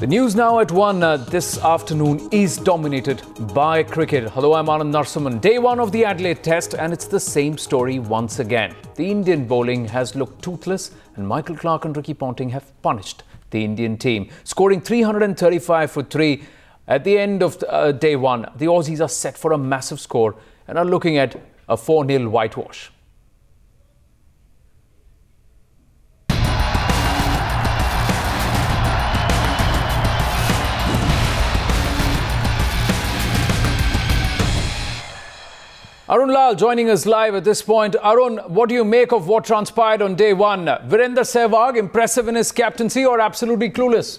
The news now at 1 uh, this afternoon is dominated by cricket. Hello, I'm Anand Narsuman. Day 1 of the Adelaide Test, and it's the same story once again. The Indian bowling has looked toothless, and Michael Clark and Ricky Ponting have punished the Indian team, scoring 335 for 3. At the end of uh, day 1, the Aussies are set for a massive score and are looking at a 4 0 whitewash. Arun Lal joining us live at this point. Arun, what do you make of what transpired on day one? Virinder Sehwag, impressive in his captaincy or absolutely clueless?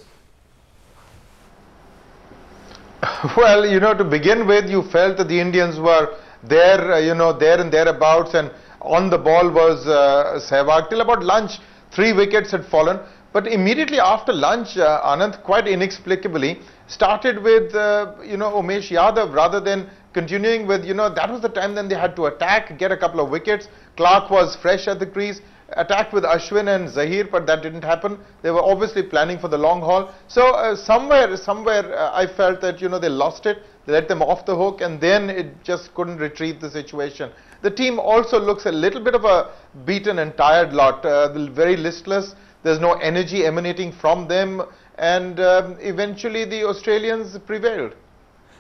Well, you know, to begin with, you felt that the Indians were there, uh, you know, there and thereabouts, and on the ball was uh, Sehwag. Till about lunch, three wickets had fallen. But immediately after lunch, uh, Anand, quite inexplicably, started with, uh, you know, Umesh Yadav rather than continuing with, you know, that was the time then they had to attack, get a couple of wickets. Clark was fresh at the crease, attacked with Ashwin and Zahir, but that didn't happen. They were obviously planning for the long haul. So uh, somewhere, somewhere uh, I felt that, you know, they lost it. They let them off the hook and then it just couldn't retrieve the situation. The team also looks a little bit of a beaten and tired lot, uh, very listless. There's no energy emanating from them and um, eventually the Australians prevailed.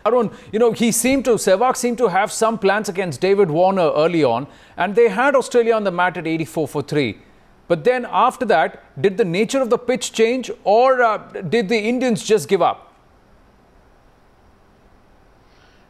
Arun, you know, he seemed to, Sehwag seemed to have some plans against David Warner early on, and they had Australia on the mat at 84 for 3. But then after that, did the nature of the pitch change or uh, did the Indians just give up?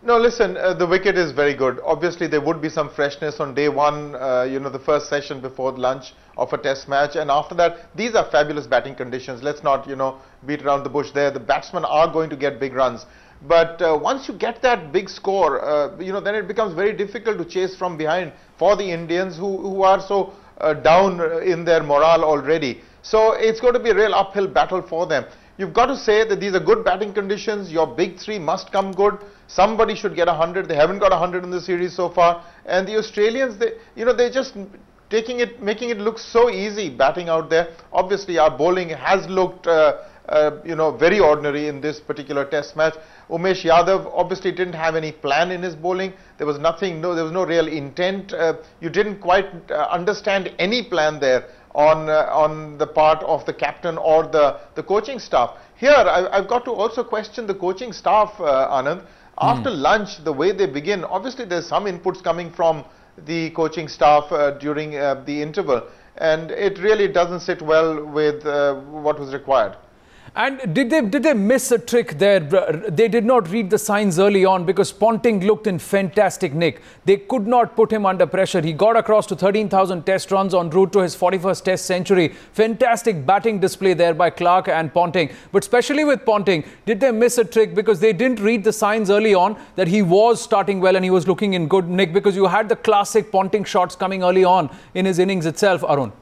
No, listen, uh, the wicket is very good. Obviously, there would be some freshness on day one, uh, you know, the first session before lunch of a test match. And after that, these are fabulous batting conditions. Let's not, you know, beat around the bush there. The batsmen are going to get big runs. But uh, once you get that big score, uh, you know, then it becomes very difficult to chase from behind for the Indians who, who are so uh, down uh, in their morale already. So it's going to be a real uphill battle for them. You've got to say that these are good batting conditions. Your big three must come good. Somebody should get 100. They haven't got 100 in the series so far. And the Australians, they, you know, they're just taking it, making it look so easy batting out there. Obviously, our bowling has looked, uh, uh, you know, very ordinary in this particular Test match. Umesh Yadav obviously didn't have any plan in his bowling. There was nothing, no, there was no real intent. Uh, you didn't quite uh, understand any plan there on uh, on the part of the captain or the the coaching staff. Here, I, have got to also question the coaching staff, uh, Anand. Hmm. After mm. lunch, the way they begin, obviously there's some inputs coming from the coaching staff uh, during uh, the interval, and it really doesn't sit well with uh, what was required. And did they did they miss a trick there? They did not read the signs early on because Ponting looked in fantastic nick. They could not put him under pressure. He got across to 13,000 test runs en route to his 41st test century. Fantastic batting display there by Clark and Ponting. But especially with Ponting, did they miss a trick because they didn't read the signs early on that he was starting well and he was looking in good nick because you had the classic Ponting shots coming early on in his innings itself, Arun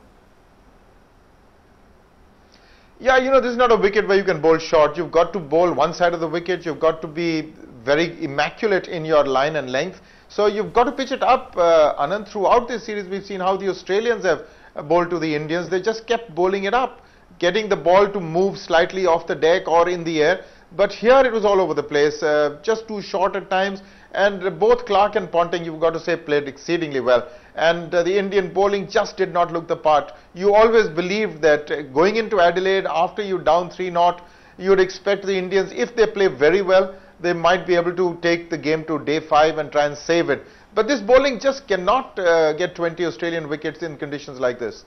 yeah, you know, this is not a wicket where you can bowl short. You've got to bowl one side of the wicket. You've got to be very immaculate in your line and length. So you've got to pitch it up, uh, Anand. Throughout this series, we've seen how the Australians have uh, bowled to the Indians. They just kept bowling it up, getting the ball to move slightly off the deck or in the air. But here it was all over the place, uh, just too short at times. And both Clark and Ponting, you've got to say, played exceedingly well. And uh, the Indian bowling just did not look the part. You always believed that uh, going into Adelaide after you down 3 0, you'd expect the Indians, if they play very well, they might be able to take the game to day 5 and try and save it. But this bowling just cannot uh, get 20 Australian wickets in conditions like this.